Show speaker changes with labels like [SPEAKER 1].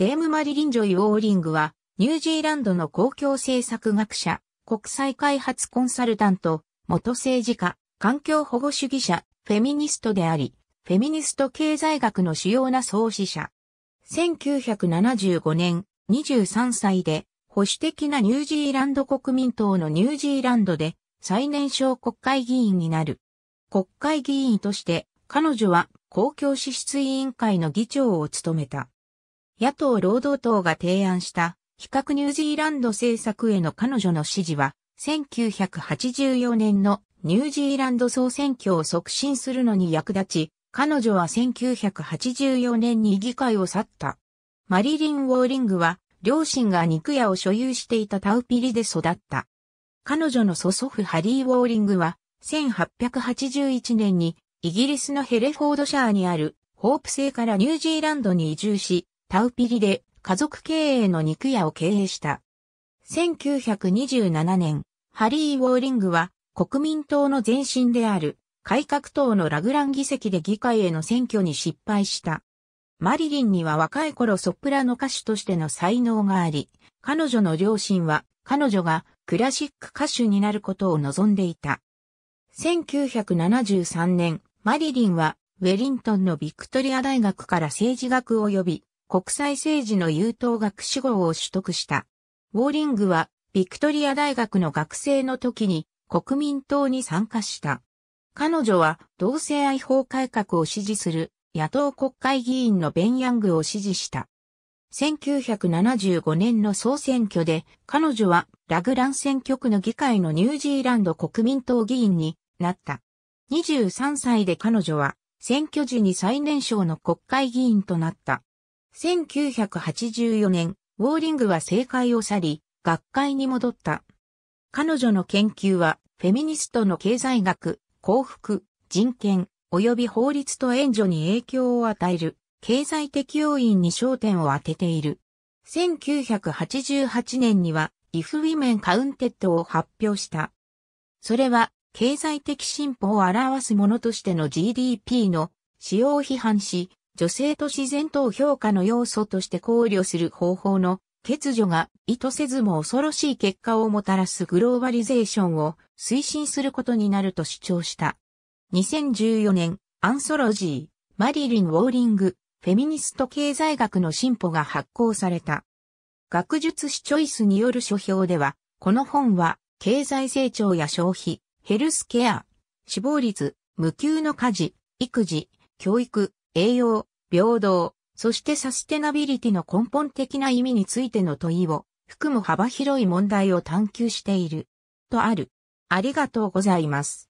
[SPEAKER 1] デーム・マリリン・ジョイ・ウォーリングは、ニュージーランドの公共政策学者、国際開発コンサルタント、元政治家、環境保護主義者、フェミニストであり、フェミニスト経済学の主要な創始者。1975年、23歳で、保守的なニュージーランド国民党のニュージーランドで、最年少国会議員になる。国会議員として、彼女は公共支出委員会の議長を務めた。野党労働党が提案した比較ニュージーランド政策への彼女の支持は、1984年のニュージーランド総選挙を促進するのに役立ち、彼女は1984年に議会を去った。マリリン・ウォーリングは、両親が肉屋を所有していたタウピリで育った。彼女の祖祖父ハリー・ウォーリングは、1881年にイギリスのヘレフォードシャーにあるホープ星からニュージーランドに移住し、タウピリで家族経営の肉屋を経営した。1927年、ハリー・ウォーリングは国民党の前身である改革党のラグラン議席で議会への選挙に失敗した。マリリンには若い頃ソプラノ歌手としての才能があり、彼女の両親は彼女がクラシック歌手になることを望んでいた。1973年、マリリンはウェリントンのビクトリア大学から政治学を呼び、国際政治の優等学士号を取得した。ウォーリングは、ビクトリア大学の学生の時に国民党に参加した。彼女は同性愛法改革を支持する野党国会議員のベン・ヤングを支持した。1975年の総選挙で彼女はラグラン選挙区の議会のニュージーランド国民党議員になった。23歳で彼女は選挙時に最年少の国会議員となった。1984年、ウォーリングは政界を去り、学会に戻った。彼女の研究は、フェミニストの経済学、幸福、人権、及び法律と援助に影響を与える、経済的要因に焦点を当てている。1988年には、If Women Counted を発表した。それは、経済的進歩を表すものとしての GDP の使用を批判し、女性と自然等評価の要素として考慮する方法の欠如が意図せずも恐ろしい結果をもたらすグローバリゼーションを推進することになると主張した。2014年、アンソロジー、マリリン・ウォーリング、フェミニスト経済学の進歩が発行された。学術誌チョイスによる書評では、この本は、経済成長や消費、ヘルスケア、死亡率、無給の家事、育児、教育、栄養、平等、そしてサステナビリティの根本的な意味についての問いを含む幅広い問題を探求している。とある。ありがとうございます。